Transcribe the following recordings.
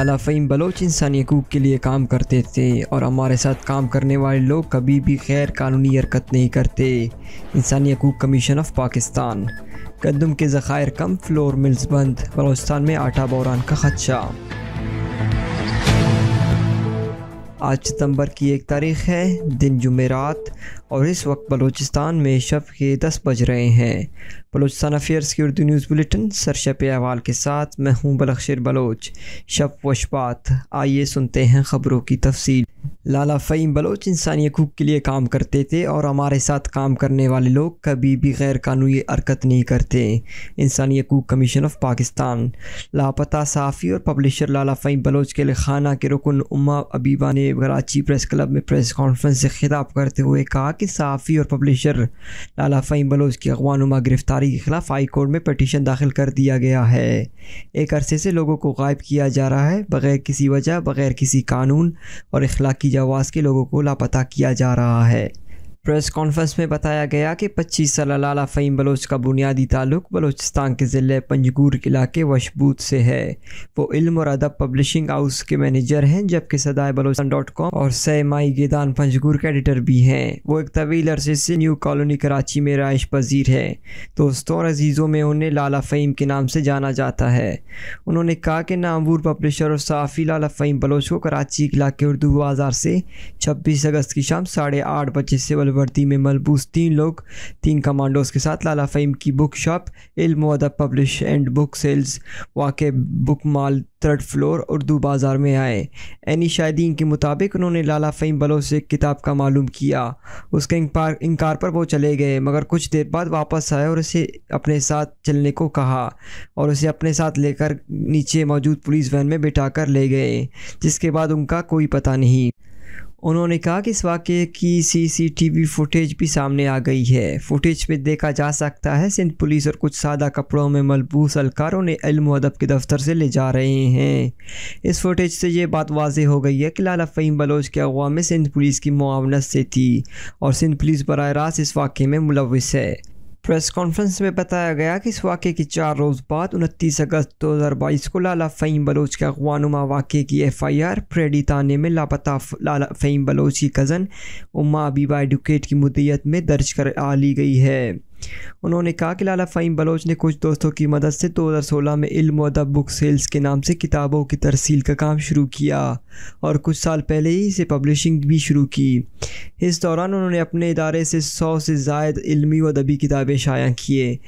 मौलाना फ़हीम बलोच इंसानी हकूक़ के लिए काम करते थे और हमारे साथ काम करने वाले लोग कभी भी गैर कानूनी हरकत नहीं करते इंसानी हकूक़ कमीशन ऑफ पाकिस्तान गंदम के ज़ख़ायर कम फ्लोर मिल्स बंद बलोचिस्तान में आटा बौरान का खदशा आज सितंबर की एक तारीख है दिन जुमेरात और इस वक्त बलूचिस्तान में शब के दस बज रहे हैं बलूचिस्तान अफेयर्स की उर्दू न्यूज़ बुलेटिन सर शप अहवाल के साथ मैं हूं बलखशिर बलोच शब वशबात आइए सुनते हैं ख़बरों की तफसील लाला फ़ीम बलोच इंसानी हकूक़ के लिए काम करते थे और हमारे साथ काम करने वाले लोग कभी भी गैर कानूनी हरकत नहीं करते इंसानी हकूक़ कमीशन ऑफ पाकिस्तान लापता साफ़ी और पब्लिशर लाला फ़ीम बलोच के खाना के रुकन उमा अबीबा ने कराची प्रेस क्लब में प्रेस कॉन्फ्रेंस से खिताब करते हुए कहा कि सहाफ़ी और पब्लिशर लाला फ़ीम बलोच की अगवानुमा गिरफ़्तारी के खिलाफ हाई कोर्ट में पटिशन दाखिल कर दिया गया है एक अरसे से लोगों को गायब किया जा रहा है बग़ैर किसी वजह बग़ैर किसी कानून और अखलाकी जवाज़ के लोगों को लापता किया जा रहा है प्रेस कॉन्फ्रेंस में बताया गया कि पच्चीस साल लाला फ़हीम बलोच का बुनियादी ताल्लुक बलोचिस्तान के ज़िले पंजगूर इलाके वशबूत से है वो इल्म और अदब पब्लिशिंग हाउस के मैनेजर हैं जबकि सदाए बलोचस्तान डॉट कॉम और माई गेदान पंजगूर के एडिटर भी हैं वो एक तवील अरसे से न्यू कॉलोनी कराची में रहाइश पजीर है दोस्तों और अजीज़ों में उन्हें लाला फ़हीम के नाम से जाना जाता है उन्होंने कहा कि नामवूर पब्लिशर और साफ़ी लाला फ़हीम बलोच को कराची इलाके उर्दू बाज़ार से छब्बीस अगस्त की शाम साढ़े आठ बजे से वर्दी में मलबूस तीन लोग तीन कमांडोज के साथ लाला फ़हीम की book shop Ilm Adab publish and book sales वाक़ book mall third floor Urdu Bazaar में आए एनी शाहिदीन के मुताबिक उन्होंने लाला फ़हीम बलों से किताब का मालूम किया उसके इनकार पर वो चले गए मगर कुछ देर बाद वापस आए और उसे अपने साथ चलने को कहा और उसे अपने साथ लेकर नीचे मौजूद पुलिस वैन में कर ले गए जिसके बाद उनका कोई पता नहीं उन्होंने कहा कि इस वाक़े की सीसीटीवी फुटेज भी सामने आ गई है फुटेज में देखा जा सकता है सिंध पुलिस और कुछ सादा कपड़ों में मलबूस अलकारों ने इल्म अदब के दफ्तर से ले जा रहे हैं इस फुटेज से ये बात वाजह हो गई है कि लाला फ़हीम बलोच के अगवा में सिंध पुलिस की मुआवनत से थी और सिंध पुलिस बर रास्त इस वाक़े में मुलविस है प्रेस कॉन्फ्रेंस में बताया गया कि इस वाक़े के चार रोज़ बाद उनतीस अगस्त 2022 को लाला फ़हीम बलोच के अगवानुमा वाक़े की एफ़ आई आर प्रेडी थाने में लापता लाला फ़हीम बलोच की कज़न उमा अबीबा एडवोकेट की मुद्दत में दर्ज करा ली गई है उन्होंने कहा कि लाला फ़हीम बलोच ने कुछ दोस्तों की मदद से 2016 में इल्म अदब बुक सेल्स के नाम से किताबों की तरसील का काम शुरू किया और कुछ साल पहले ही इसे पब्लिशिंग भी शुरू की इस दौरान उन्होंने अपने इदारे से सौ से जायद इलमी व अदबी किताबें शाया किए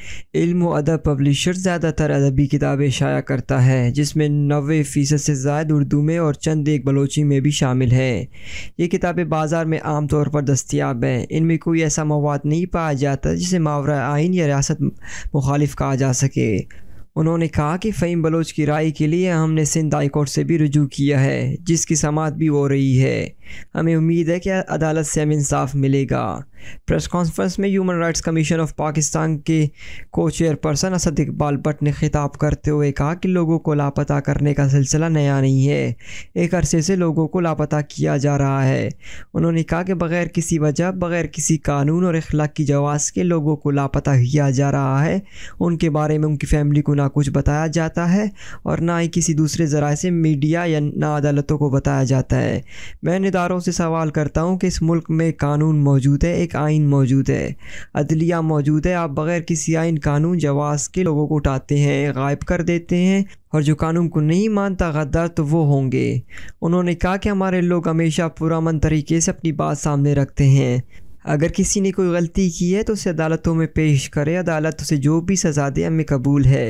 इल्म व अदब पब्लिशर ज़्यादातर अदबी किताबें शाया करता है जिसमें नबे फ़ीसद से ज़ायद उर्दू में और चंद एक बलोची में भी शामिल है ये किताबें बाज़ार में आम तौर पर दस्तियाब हैं इनमें कोई ऐसा मवाद नहीं पाया जाता जिसे माव मावरा आइन या रियासत मुखालिफ कहा जा सके उन्होंने कहा कि फ़हीम बलोच की राय के लिए हमने सिंध हाई कोर्ट से भी रजू किया है जिसकी समात भी हो रही है हमें उम्मीद है कि अदालत से हम इंसाफ मिलेगा प्रेस कॉन्फ्रेंस में human rights commission of Pakistan के को चेयरपर्सन असद इकबाल भट्ट ने खिताब करते हुए कहा कि लोगों को लापता करने का सिलसिला नया नहीं है एक अरसे से लोगों को लापता किया जा रहा है उन्होंने कहा कि बग़ैर किसी वजह बग़ैर किसी कानून और की जवाब के लोगों को लापता किया जा रहा है उनके बारे में उनकी फैमिली को ना कुछ बताया जाता है और ना ही किसी दूसरे जराए से मीडिया या ना अदालतों को बताया जाता है मैं इन इदारों से सवाल करता हूँ कि इस मुल्क में कानून मौजूद है एक एक आइन मौजूद है अदलिया मौजूद है आप बग़ैर किसी आइन कानून जवाब के लोगों को उठाते हैं गायब कर देते हैं और जो कानून को नहीं मानता गद्दार तो वो होंगे उन्होंने कहा कि हमारे लोग हमेशा पुरान तरीके से अपनी बात सामने रखते हैं अगर किसी ने कोई गलती की है तो उसे अदालतों में पेश करे अदालत उसे जो भी सज़ा दे हमें कबूल है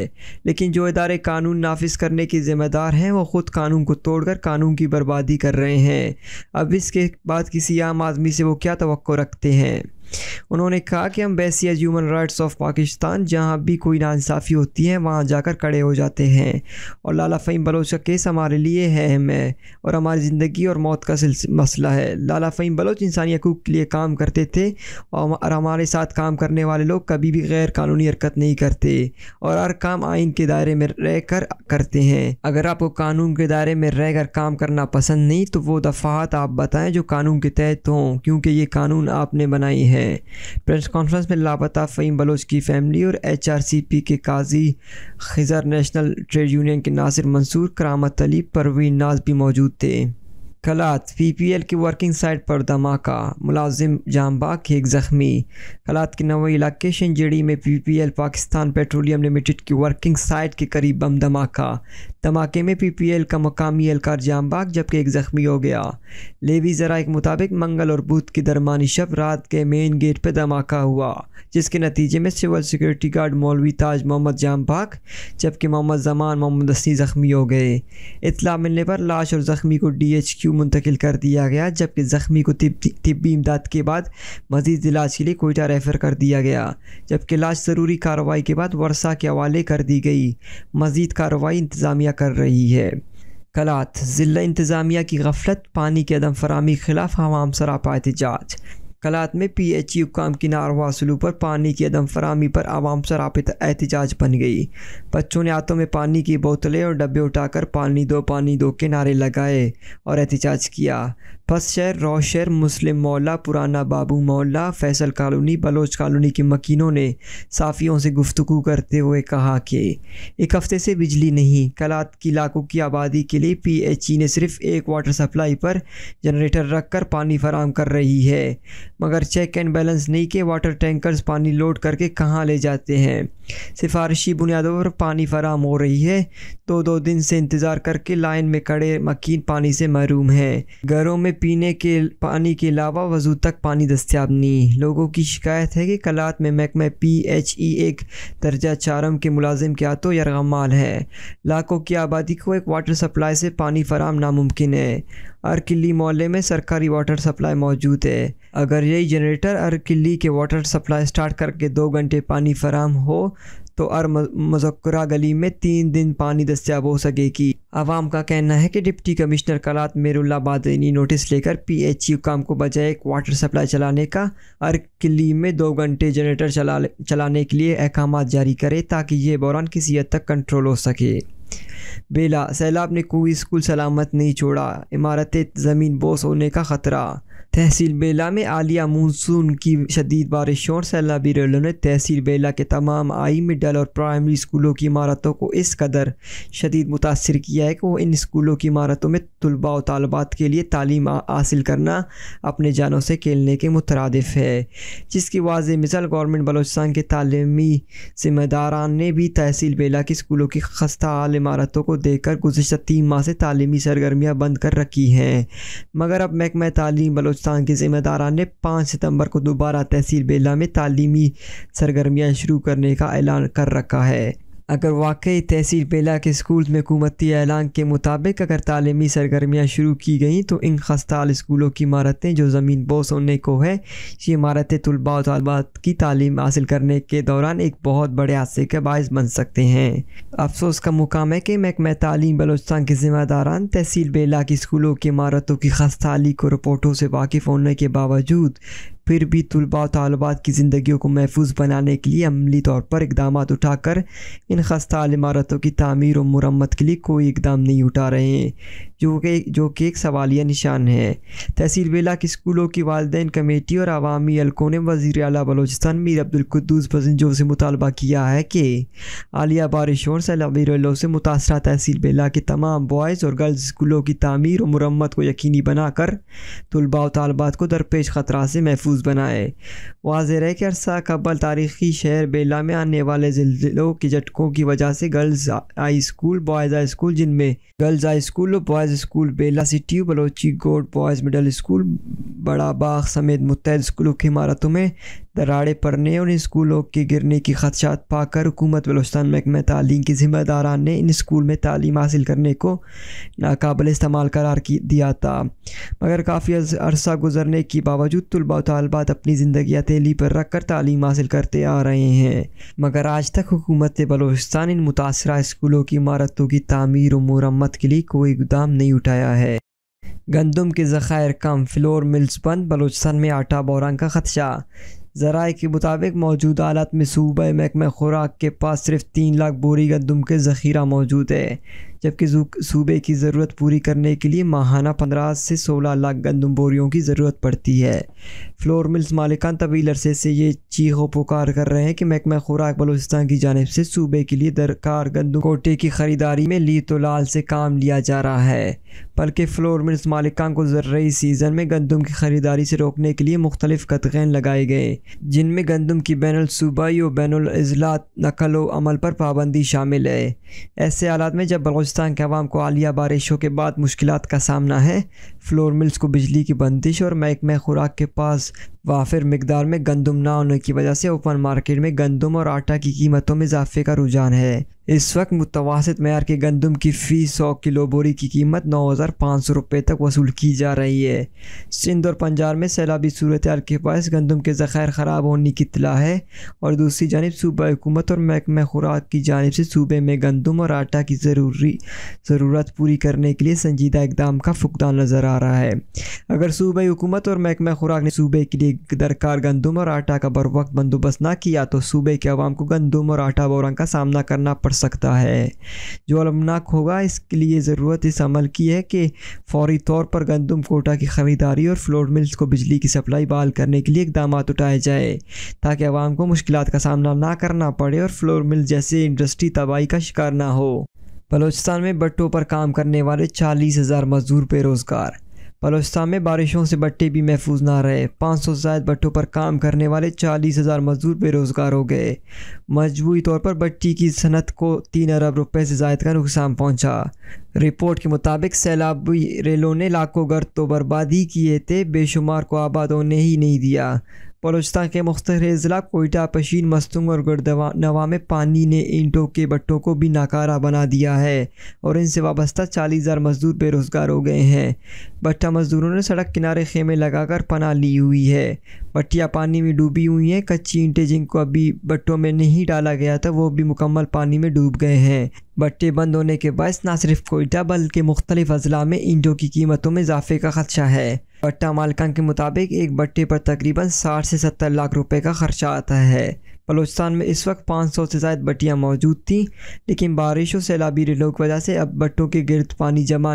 लेकिन जो इदारे कानून नाफिज करने के ज़िम्मेदार हैं वो ख़ुद कानून को तोड़कर कानून की बर्बादी कर रहे हैं अब इसके बाद किसी आम आदमी से वो क्या तो रखते हैं उन्होंने कहा कि हम as human rights of Pakistan जहाँ भी कोई नासाफ़ी होती है वहाँ जाकर खड़े हो जाते हैं और लाला फ़हीम बलोच का केस हमारे लिए है है और हमारी ज़िंदगी और मौत का मसला है लाला फ़हीम बलोच इंसानी हकूक़ के लिए काम करते थे और हमारे साथ काम करने वाले लोग कभी भी गैर कानूनी हरकत नहीं करते और हर काम आइन के दायरे में रह कर करते हैं अगर आपको कानून के दायरे में रह कर काम करना पसंद नहीं तो वो दफ़ात आप बताएं जो कानून के तहत हों क्योंकि ये कानून आपने बनाई है हैं प्रेस कॉन्फ्रेंस में लापता फ़हीम बलोच की फैमिली और एच आर सी पी के Qazi Khizar national trade union के नासिर मंसूर करामत अली परवीन नाज भी मौजूद थे कलात पी पी एल की वर्किंग साइट पर धमाका मुलाजिम जामबाग एक ज़ख्मी कलात के नवे इलाके शिंजड़ी में P P L Pakistan petroleum limited की वर्किंग साइट के करीब बम धमाका धमाके में पी पी एल का मकामी एहलकार बाग जबकि एक ज़ख्मी हो गया लेवी जराए के मुताबिक मंगल और बुध की दरमानी शब रात के मेन गेट पर धमाका हुआ जिसके नतीजे में सिविल सिक्योरिटी गार्ड मौलवी ताज मोहम्मद जाम बाग जबकि मोहम्मद जमान मोहम्मद असनी ज़ख्मी हो गए इतला मिलने पर लाश और ज़ख्मी को डी एच क्यू मुंतकिल कर दिया गया जबकि ज़ख्मी को तिबी इमदाद के बाद मजीद इलाज के लिए कोयटा रेफर कर दिया गया जबकि लाश ज़रूरी कार्रवाई के बाद वर्षा के हवाले कर दी गई मजीद कार्रवाई इंतज़ामिया कर रही है कलात ज़िला इंतज़ामिया की गफलत पानी की अदम फरहमी खिलाफ हवाम सरापा एहतजाज कलात में पी एच यू काम की नारवासलू पर पानी की अदम फरहमी पर आवाम सरापित एहतजाज बन गई बच्चों ने हाथों में पानी की बोतलें और डब्बे उठाकर पानी दो पानी दो के नारे लगाए और एहतजाज किया फर्स्ट शहर रोशर मुस्लिम मौला पुराना बाबू मौला फैसल कॉलोनी बलोच कॉलोनी के मकीनों ने साफ़ियों से गुफ्तु करते हुए कहा कि एक हफ़्ते से बिजली नहीं कलात की इलाकों की आबादी के लिए पी एच ई ने सिर्फ एक वाटर सप्लाई पर जनरेटर रख कर पानी फराम कर रही है मगर चेक एंड बैलेंस नहीं के वाटर टैंकर्स पानी लोड करके कहाँ ले जाते हैं सिफारशी बुनियादों पर पानी फराम हो रही है दो दो दिन से इंतज़ार करके लाइन में खड़े मकीन पानी से महरूम हैं घरों में पीने के पानी के अलावा वजू तक पानी दस्तियाब नहीं लोगों की शिकायत है कि कलात में महकमा पी एच ई एक दर्जा चारम के मुलाजिम के हाथों यरगमाल है लाखों की आबादी को एक वाटर सप्लाई से पानी फराम नामुमकिन है हर किली मोहल्ले में सरकारी वाटर सप्लाई मौजूद है अगर यही जनरेटर हर किली के वाटर सप्लाई स्टार्ट करके दो घंटे पानी फराम हो तो अर मुजक्रा गली में तीन दिन पानी दस्तियाब हो सकेगी आवाम का कहना है कि डिप्टी कमिश्नर कलात मेरुल्ला बादनी नोटिस लेकर पी एच यू काम को बजाय वाटर सप्लाई चलाने का अर किली में दो घंटे जनरेटर चला चलाने के लिए अहकाम जारी करें ताकि ये बौरान किसी हद तक कंट्रोल हो सके बेला सैलाब ने कोई स्कूल सलामत नहीं छोड़ा इमारतें ज़मीन बोस होने का ख़तरा तहसील बेला में आलिया मानसून की शदीद बारिशों और रेलों ने तहसील बेला के तमाम आई मिडल और प्राइमरी स्कूलों की इमारतों को इस कदर शदीद मुतासर किया है कि वो इन स्कूलों की इमारतों में तलबा और तलबात के लिए तालीम हासिल करना अपने जानों से खेलने के मुतरदफ़ है जिसकी वाज मिसाल गवर्नमेंट बलोचिस्तान के तलीमी ज़िम्मेदारान ने भी तहसील बेला के स्कूलों की खस्ता हाल इमारतों को देखकर गुजशत तीन माह से तलीमी सरगर्मियाँ बंद कर रखी हैं मगर अब महकमा तालीम बलोच हिंदुस्तान के ज़िम्मेदारान ने पाँच सितम्बर को दोबारा तहसील बेला में तालीमी सरगर्मियाँ शुरू करने का ऐलान कर रखा है अगर वाकई तहसील बेला के स्कूल में हुकूमती ऐलान के मुताबिक अगर तालीमी सरगर्मियाँ शुरू की गई तो इन खस्ताल स्कूलों की इमारतें जो ज़मीन बोस होने को है ये इमारतें तलबा और तलबात की तालीम हासिल करने के दौरान एक बहुत बड़े हादसे के बायस बन सकते हैं अफसोस का मुकाम है कि महकमे तालीम बलोचस्तान के ज़िम्मेदारान तहसील बेला की स्कूलों की इमारतों की खस्ताली को रिपोर्टों से वाकिफ़ होने के बावजूद फिर भी तलबा तलबात की ज़िंदगी को महफूज बनाने के लिए अमली तौर पर इकदाम उठाकर इन खस्ता इमारतों की तमीर और मरम्मत के लिए कोई इकदाम नहीं उठा रहे हैं जो कि जो कि एक सवालिया निशान है तहसील बेला के स्कूलों की वालदेन कमेटी और अवामी हल्कों ने वजी अला बलोचिस्तान मीर अब्दुल्कुद्दूस बसंजो से मुतालबा किया है कि आलिया बारिशों और सैलाबीरों से मुतासर तहसील बेला के तमाम बॉयज़ और गर्ल्स स्कूलों की तमीर और मरम्मत को यकीनी बनाकर तलबा तलबात को दरपेश ख़तरा से महफूज बनाए वाजर रहे कि अरसा कबल तारीखी शहर बेला में आने वाले जिलों के झटकों की वजह से girls high school boys high school जिनमें girls high school boys school Bela city बलोची गोड बॉयज़ मिडल स्कूल बड़ा बाग समेत मुतहद स्कूलों की इमारतों में दराड़े पड़ने और स्कूलों के गिरने की खदशात पाकर हुकूमत बलोचस्तान महकमे तालीम के ज़िम्मेदारान ने इन स्कूल में तालीम हासिल करने को नाकबल इस्तेमाल करार दिया था मगर काफ़ी अरसा गुजरने के बावजूद तलबा तलबात अपनी ज़िंदगी तेली पर रख कर तालीम हासिल करते आ रहे हैं मगर आज तक हुकूमत बलोचिस्तान इन मुतासर स्कूलों की इमारतों की तमीर व मरम्मत के लिए कोई इकदाम नहीं उठाया है गंदम के ज़ख़ायर कम फ्लोर मिल्स बंद बलोचस्तान में आटा बोरान का खदशा ज़राए के मुताबिक मौजूदा हालत में सूबे महकमा खुराक के पास सिर्फ तीन लाख बोरी गंदम के ज़ख़ीरा मौजूद है जबकि सूबे की ज़रूरत पूरी करने के लिए माहाना पंद्रह से सोलह लाख गंदम बोरियों की ज़रूरत पड़ती है फ्लोर मिल्स मालिकान तवील अरसे से ये चीखों पुकार कर रहे हैं कि महकमा खुराक बलोचिस्तान की जानब से सूबे के लिए दरकार गंदम कोटे की ख़रीदारी में ली तो लाल से काम लिया जा रहा है बल्कि फ्लोर मिल्स मालिकान को जर्री सीज़न में गंदम की ख़रीदारी से रोकने के लिए मुख्तलिफ़ कतगैन लगाए गए जिनमें गंदम की बैन सूबाई और बैन अजला नकल अमल पर पाबंदी शामिल है ऐसे हालात में जब बलोचि पाकिस्तान के आवाम को आलिया बारिशों के बाद मुश्किल का सामना है फ्लोर मिल्स को बिजली की बंदिश और महकमे खुराक के पास वाफिर मकदार में गंदम ना होने की वजह से ओपन मार्केट में गंदम और आटा की कीमतों में इजाफे का रुझान है इस वक्त मुतवासत मैार के गंदम की फ़ी सौ किलो बोरी की कीमत नौ हज़ार पाँच सौ रुपये तक वसूल की जा रही है सिंध और पंजाब में सैलाबी सूरत के पास गंदम के ज़ख़ायर ख़राब होने की इतला है और दूसरी जानब सूबा हुकूमत और महकमा खुराक की जानब से सूबे में गंदम और आटा की ज़रूरी ज़रूरत पूरी करने के लिए संजीदा इकदाम का फुकदान नज़र आ रहा है अगर सूबे हुकूमत और महकमा खुराक ने सूबे के लिए दरकार गंदम और आटा का बर वक्त बंदोबस्त ना किया तो सूबे के आवाम को गंदम और आटा बोरंग का सामना करना पड़ पड़ सकता है जो अलमनाक होगा इसके लिए ज़रूरत इस अमल की है कि फौरी तौर पर गंदम कोटा की ख़रीदारी और फ्लोर मिल्स को बिजली की सप्लाई बहाल करने के लिए इकदाम उठाए जाए ताकि आवाम को मुश्किल का सामना ना करना पड़े और फ्लोर मिल जैसे इंडस्ट्री तबाही का शिकार ना हो बलोचिस्तान में बट्टों पर काम करने वाले चालीस हज़ार मज़दूर बेरोज़गार बलोचस्तान में बारिशों से भट्टे भी महफूज ना रहे पाँच सौ से ज़्यादा भट्टों पर काम करने वाले चालीस हज़ार मजदूर बेरोज़गार हो गए मजबूरी तौर पर भट्टी की सनत को तीन अरब रुपये से ज़ायद का नुकसान पहुँचा रिपोर्ट के मुताबिक सैलाबी रेलों ने लाखों घर तो बर्बादी किए थे बेशुमार को आबाद होने ही नहीं दिया बलोचिस्तान के मुख्तर ज़िला कोयटा पशीन मस्तुंग और गुरदवा नवा में पानी ने ईंटों के बट्टों को भी नाकारा बना दिया है और इनसे वाबस्ता चालीस हज़ार मज़दूर बेरोज़गार हो गए हैं भट्टा मज़दूरों ने सड़क किनारे खेमे लगाकर पना ली हुई है भट्टियाँ पानी में डूबी हुई हैं कच्ची ईंटें जिनको अभी बट्टों में नहीं डाला गया था वो भी मुकम्मल पानी में डूब गए हैं भट्टे बंद होने के बायस ना सिर्फ कोयटा बल्कि मुख्तलिफ अजला में ईंटों की कीमतों में इजाफे का खदशा है पट्टा मालकान के मुताबिक एक बट्टे पर तकरीबन 60 से 70 लाख रुपए का खर्चा आता है बलोचिस्तान में इस वक्त 500 से ज़्यादा बट्टियाँ मौजूद थीं लेकिन बारिश और सैलाबी रेलों की वजह से अब बट्टों के गिरद पानी जमा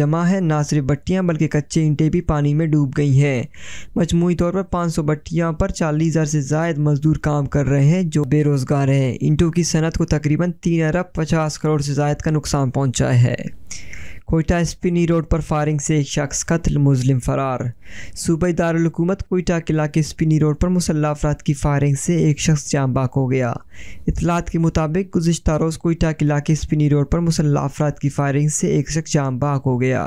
जमा है ना सिर्फ बट्टियाँ बल्कि कच्चे ईंटें भी पानी में डूब गई हैं मजमू तौर पर 500 सौ बट्टियाँ पर चालीस हज़ार से ज़्यादा मजदूर काम कर रहे हैं जो बेरोज़गार हैं ईंटों की सनत को तकरीबन तीन अरब पचास करोड़ से ज़्यादा का नुकसान पहुँचा है कोयटा नी रोड पर फायरिंग से एक शख्स कत्ल मुस्लिम फरार सूबे दारकूमत कोयटा किला के नी रोड पर मुसल्ह अफराद की फायरिंग से एक शख्स जामबाक हो गया इतलात के मुताबिक गुजशत रोज़ कोयटा किला के नी रोड पर मुसल्ह अफराद की फायरिंग से एक शख्स जामबाक हो गया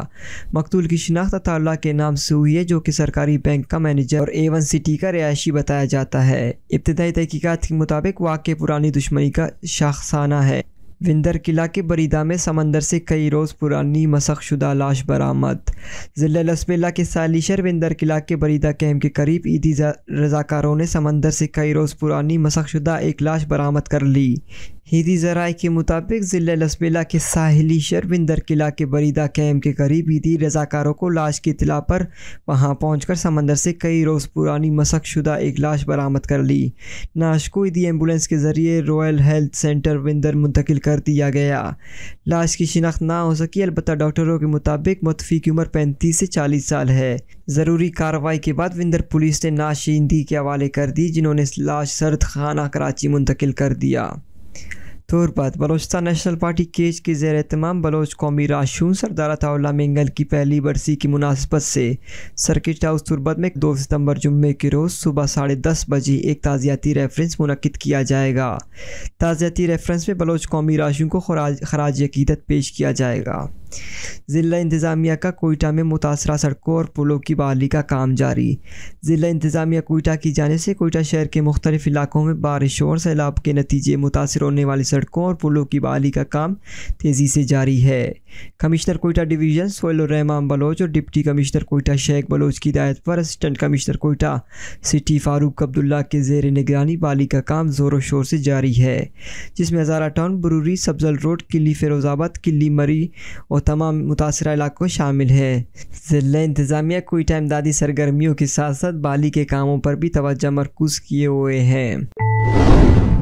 मकतूल की शिनाख्त अताल्ला के नाम से हुई है जो कि सरकारी बैंक का मैनेजर और वन सिटी का रिहायशी बताया जाता है इब्तदाई तहकीकत के मुताबिक वाक़ पुरानी दुश्मनी का शाखसाना है विंदर किला के बरीदा में समंदर से कई रोज़ पुरानी मशक़शुदा लाश बरामद ज़िले लसबेला के सालिशर विंदर किला के बरीदा कैम्प के करीब ईदी रजाकारों ने समंदर से कई रोज़ पुरानी मशक़शुदा एक लाश बरामद कर ली हिदी जराए के मुताबिक जिले लसबेला के साहिली शर्विंदर किला के बरीदा कैम्प के करीब ईदी रजाकारों को लाश की इतला पर वहां पहुंचकर समंदर से कई रोज़ पुरानी मशकशुदा एक लाश बरामद कर ली लाश को ईदी एम्बुलेंस के ज़रिए रॉयल हेल्थ सेंटर विंदर मुंतकिल कर दिया गया लाश की शिनाख्त ना हो सकी अलबत् डॉक्टरों के मुताबिक मतफी की उम्र पैंतीस से चालीस साल है ज़रूरी कार्रवाई के बाद विंदर पुलिस ने नाशिंदी के हवाले कर दी जिन्होंने लाश सर्द खाना कराची मुंतकिल कर दिया तौरबात बलोचस्तान नेशनल पार्टी केज के जेर तमाम बलोच कौमी राशून सरदार अताउल्ला मेंगल की पहली बरसी की मुनासबत से सर्किट हाउस तुरबत में दो सितंबर जुम्मे के रोज़ सुबह साढ़े दस बजे एक ताज़ियाती रेफरेंस मुनद किया जाएगा ताज़ियाती रेफरेंस में बलोच कौमी राशून को खराज अकीदत पेश किया जाएगा ज़िला इंतज़ामिया का कोयटा में मुतासर सड़कों और पुलों की बहाली का काम जारी ज़िला इंतज़ामिया कोयटा की जाने से कोयटा शहर के मुख्तलिफ इलाकों में बारिशों और सैलाब के नतीजे मुतासर होने वाली सड़कों और पुलों की बहाली का काम तेज़ी से जारी है कमिश्नर कोयटा डिवीज़न सोहलरहमान बलोच और डिप्टी कमिश्नर कोयटा शेख बलोच की हिदायत पर assistant commissioner Quetta city Farooq Abdullah के जेर निगरानी बहाली का काम ज़ोरों शोर से जारी है जिसमें हज़ारा टाउन बरूरी सब्जल रोड किली फिरोजाबाद किली मरी और तमाम मुतासर इलाकों शामिल है ज़िला इंतज़ामिया कोई टाइम दादी सरगर्मियों के साथ साथ बाली के कामों पर भी तोज्जा मरकूज किए हुए हैं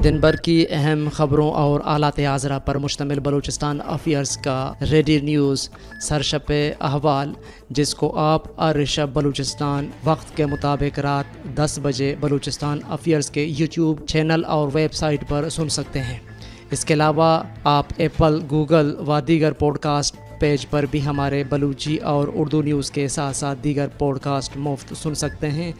दिन भर की अहम खबरों और आलात आजरा पर मुश्तमिल बलूचिस्तान अफेयर्स का रेडी न्यूज़ सरशप अहवाल जिसको आप अरशब बलूचिस्तान वक्त के मुताबिक रात 10 बजे बलूचिस्तान अफेयर्स के यूट्यूब चैनल और वेबसाइट पर सुन सकते हैं इसके अलावा आप एप्पल गूगल व दीगर पॉडकास्ट पेज पर भी हमारे बलूची और उर्दू न्यूज़ के साथ साथ दीगर पॉडकास्ट मुफ्त सुन सकते हैं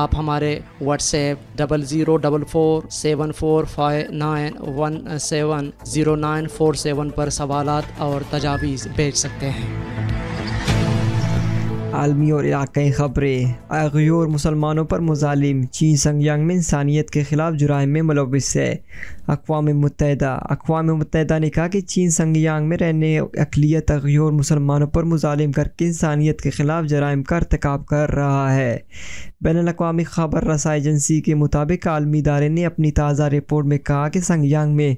आप हमारे WhatsApp double zero double four seven four five nine one seven zero nine four seven पर सवाल और तजावीज़ भेज सकते हैं आलमी और इलाकई ख़बरें अगयूर मुसलमानों पर मुजालिम चीन संगयांग में इंसानियत के ख़िलाफ़ जुराम में मुलविस है अकवा मुतहदा अकवा मुतहदा ने कहा कि चीन संगयांग में रहने अकलीत अगयूर मुसलमानों पर मुजालिम करके इंसानियत के ख़िलाफ़ जराइम का अरतक कर रहा है बैन अवी ख़बर रसा एजेंसी के मुताबिक आलमी इदारे ने अपनी ताज़ा रिपोर्ट में कहा कि संगयांग में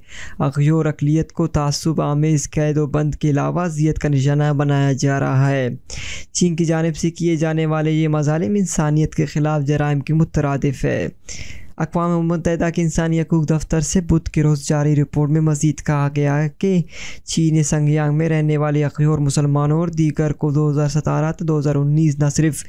अगयोर अकलीत को तसब आमेज़ कैद व बंद के अलावा अजियत का निशाना बनाया जा रहा है चीन की जान जानब से किए जाने वाले ये मजालिम इंसानियत के ख़िलाफ़ जराइम के मुतरद है अकवा मुतहद के इंसानी हकूक दफ्तर से बुध के रोज़ जारी रिपोर्ट में मजीद कहा गया है कि चीन संगयांग में रहने वाले अखी और मुसलमानों और दीगर को दो हज़ार सतारह तो दो हज़ार उन्नीस न सिर्फ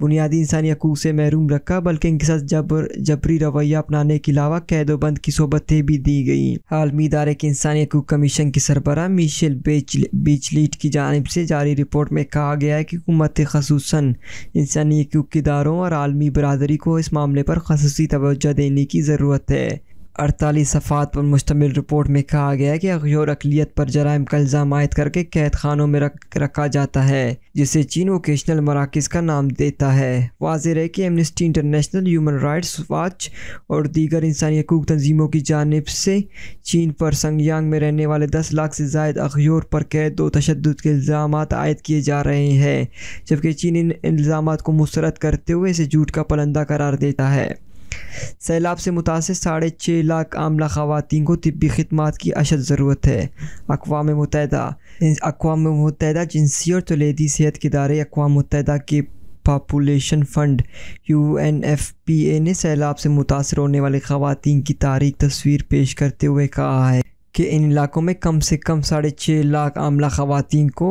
बुनियादी इंसानी हकूक से महरूम रखा बल्कि इनके साथ जबर जबरी रवैया अपनाने के अलावा कैदोबंद की सोबतें भी दी गई आलमी इदारे के इंसानी हकूक कमीशन की सरबरा मिशेल बीचलीट की जानब से जारी रिपोर्ट में कहा गया है कि हुकूमत खसूस इंसानी हकूक इदारों और आलमी बरदरी को इस मामले पर खसूसी तोज तवज्जो देने की ज़रूरत है अड़तालीस सफ़ात पर मुश्तमिल रिपोर्ट में कहा गया है कि अखियोर अकलीत पर जराइम का इल्ज़ाम आयद करके कैद खानों में रख रखा जाता है जिसे चीन वोकेशनल मराकज़ का नाम देता है वाजिर है कि Amnesty International human rights watch और दीगर इंसानी हकूक तंजीमों की जानब से चीन पर संगयांग में रहने वाले दस लाख से जायद अखियोर पर कैद दो तशद के इल्ज़ाम आयद किए जा रहे हैं जबकि चीन इन इल्ज़ाम को मुस्रद करते हुए इसे झूठ का पलंदा करार देता है सैलाब से मुतासर साढ़े छः लाख आमला खातन को तबी खदमात की अशद ज़रूरत है अकवा मुतहदा अकवा मुतहदा जिनसी और तलेदी सेहत के इदारे अकवा मुतहदा के population fund U N F P A ने सैलाब से मुतासर होने वाले ख़वान की तारीख तस्वीर पेश करते हुए कहा है कि इन इलाकों में कम से कम साढ़े छः लाख आमला ख़वान को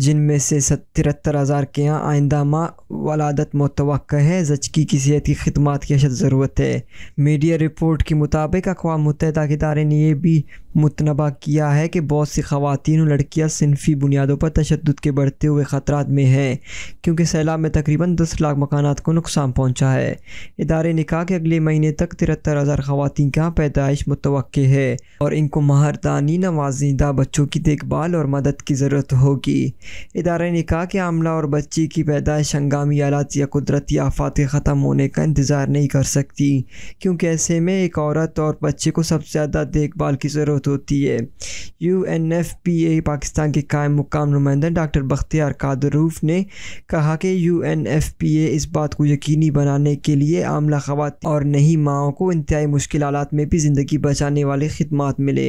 जिनमें से तिरहत्तर हज़ार के यहाँ आइंदा माह वलादत मुतव है जचकी की सेहत की खदमात की अशद ज़रूरत है मीडिया रिपोर्ट के मुताबिक अकवा मुतहदा के दारे ने यह भी मुतनबा किया है कि बहुत सी खातन और लड़कियाँ सिनफी बुनियादों पर तशद के बढ़ते हुए ख़तरा में हैं क्योंकि सैलाब में तकरीबन दस लाख मकाना को नुकसान पहुँचा है इदारे ने कहा कि अगले महीने तक तिरहत्तर हज़ार खवतिन के यहाँ पैदाइश मुतव है और इनको महरदानी नवाजिंदा बच्चों की देखभाल और मदद की ज़रूरत होगी इदारा कहा कि आमला और बच्ची की पैदाइश हंगामी आलात या कुदरती आफात के ख़त्म होने का इंतज़ार नहीं कर सकती क्योंकि ऐसे में एक औरत और बच्चे को सबसे ज़्यादा देखभाल की ज़रूरत होती है U N F P A Pakistan के कायम मुकाम नुमाइंदा डॉक्टर बख्तियार कादरूफ ने कहा कि U N F P A इस बात को यकीनी बनाने के लिए आमला खवात और नहीं माओ को इंतहाई मुश्किल हालात में भी ज़िंदगी बचाने वाली खिदमत मिले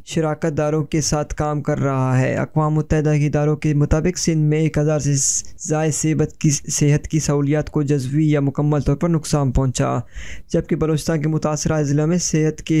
शराकत दारों के साथ काम कर रहा है अकवा मुतहदा इदारों के मुताबिक सिंध में एक हज़ार से जायद सेबत की सेहत की सहूलियात को जजवी या मुकम्मल तौर पर नुकसान पहुँचा जबकि बलोचिस्तान के मुतासर ज़िला में सेहत के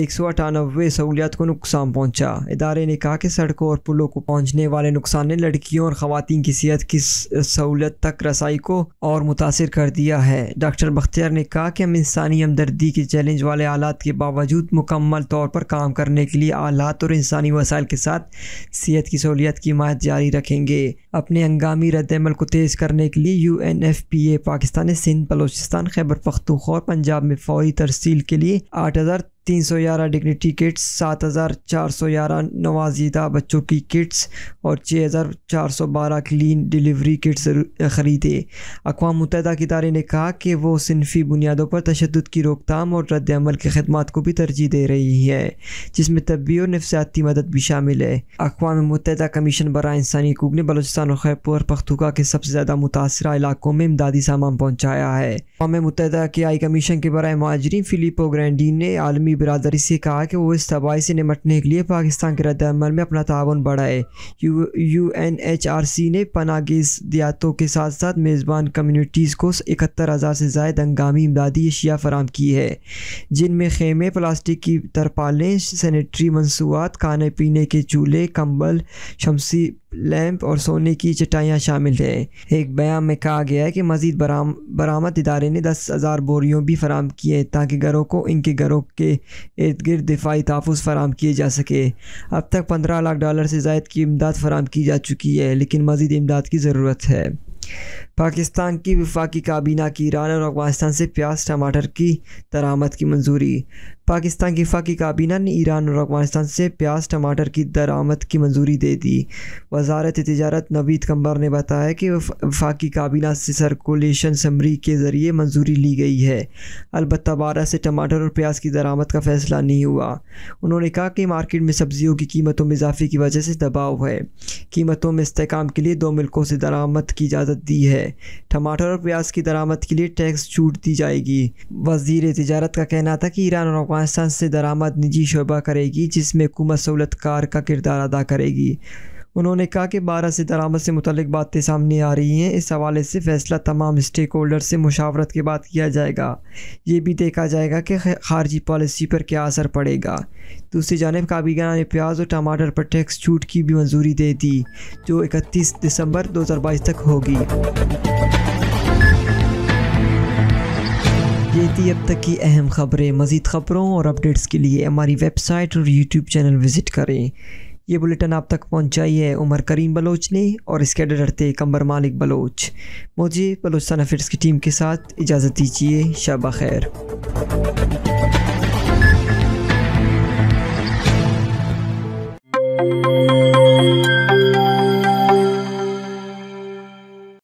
एक सौ अठानवे सहूलियात को नुकसान पहुँचा इदारे ने कहा कि सड़कों और पुलों को पहुँचने वाले नुकसान ने लड़कियों और ख़वान की सेहत की सहूलत तक रसाई को और मुतासर कर दिया है डॉक्टर बख्तियार ने कहा कि हम इंसानी हमदर्दी के चैलेंज वाले हालात के बावजूद मुकम्मल तौर पर काम करने के लिए आलात और इंसानी वसाइल के साथ सेहत की सहूलियत की हिमायत जारी रखेंगे अपने हंगामी रद्दमल को तेज़ करने के लिए U N F P A Pakistan ने सिंध बलोचिस्तान खैबर पख्तूखा और पंजाब में फौरी तरसील के लिए आठ हज़ार तीन सौ ग्यारह डिग्री किट्स सात हज़ार चार सौ ग्यारह नवाजीदा बच्चों की किट्स और छः हज़ार चार सौ बारह क्लीन डिलीवरी किट्स ख़रीदे अकवा मुतहदा के इदारे ने कहा कि वो सिनफी बुनियादों पर तशद की रोकथाम और रद्द की खदमात को भी तरजीह दे रही है जिसमें तबी और नफसियाती मदद भी शामिल है अकवा मुतहदा कमीशन बरए इंसानी हकूक ने बलोचि पाकिस्तान और खैपुर पख्तूखा के सबसे ज़्यादा मुतासर इलाकों में इमदादी सामान पहुँचाया है अवाम मुतहदा के आई कमीशन के बरए माजरीन फिलिपो ग्रैंडीन ने आलमी बरदारी से कहा कि वो इस तबाही से निमटने के लिए पाकिस्तान के रद्द में अपना ताउन बढ़ाए U N H R C ने पनागेज दियातों के साथ साथ मेज़बान कम्यूनिटीज़ को इकहत्तर हज़ार से जायद हंगामी इमदादी अशिया फराम की है जिनमें खेमे प्लास्टिक की तरपालें सैनिटरी मनसूआत खाने पीने के चूल्हे कंबल शमसी लैंप और सोने की चटाइयाँ शामिल हैं एक बयान में कहा गया है कि मजीद बराम बरामद इदारे ने दस हज़ार बोरियों भी फराम किए ताकि घरों को इनके घरों के इर्द गिर्द दिफाई तहफ़ फराम किए जा सके अब तक पंद्रह लाख डॉलर से जायद की इमदाद फराम की जा चुकी है लेकिन मजीद इमदाद की ज़रूरत है पाकिस्तान की वफाकी काबीना की ईरान और अफगानिस्तान से प्याज टमाटर की दरामद की मंजूरी पाकिस्तान की फाकी काबीना ने ईरान और अफगानिस्तान से प्याज टमाटर की दरामद की मंजूरी दे दी वजारत तजारत नवीद कंबर ने बताया कि फाकी काबीना से सर्कुलेशन समरी के ज़रिए मंजूरी ली गई है अलबत् बारह से टमाटर और प्याज की दरामद का फैसला नहीं हुआ उन्होंने कहा कि मार्केट में सब्जियों की कीमतों में इजाफे की वजह से दबाव है कीमतों में इसकाम के लिए दो मिल्कों से दरामद की इजाज़त दी है टमाटर और प्याज की दरामद के लिए टैक्स छूट दी जाएगी वजीर तजारत का कहना था कि ईरान और अफगान पाकिस्तान से दरामद निजी शोबा करेगी जिसमें हुकूमत सहूलतकार का किरदार अदा करेगी उन्होंने कहा कि बारह से दरामद से मुतल बातें सामने आ रही हैं इस हवाले से फ़ैसला तमाम स्टेक होल्डर से मुशावरत के बाद किया जाएगा ये भी देखा जाएगा कि खारजी पॉलिसी पर क्या असर पड़ेगा दूसरी जानब काबीगना ने प्याज और टमाटर पर टैक्स छूट की भी मंजूरी दे दी जो इकतीस दिसंबर दो हज़ार बाईस तक होगी ये थी अब तक की अहम खबरें मज़ीद ख़बरों और अपडेट्स के लिए हमारी वेबसाइट और यूट्यूब चैनल विज़िट करें ये बुलेटिन आप तक पहुंचाई है उमर करीम बलोच ने और इसके एडिटर थे कंबर मालिक बलोच मुझे बलोचस्तान अफेयर्स की टीम के साथ इजाज़त दीजिए शब खैर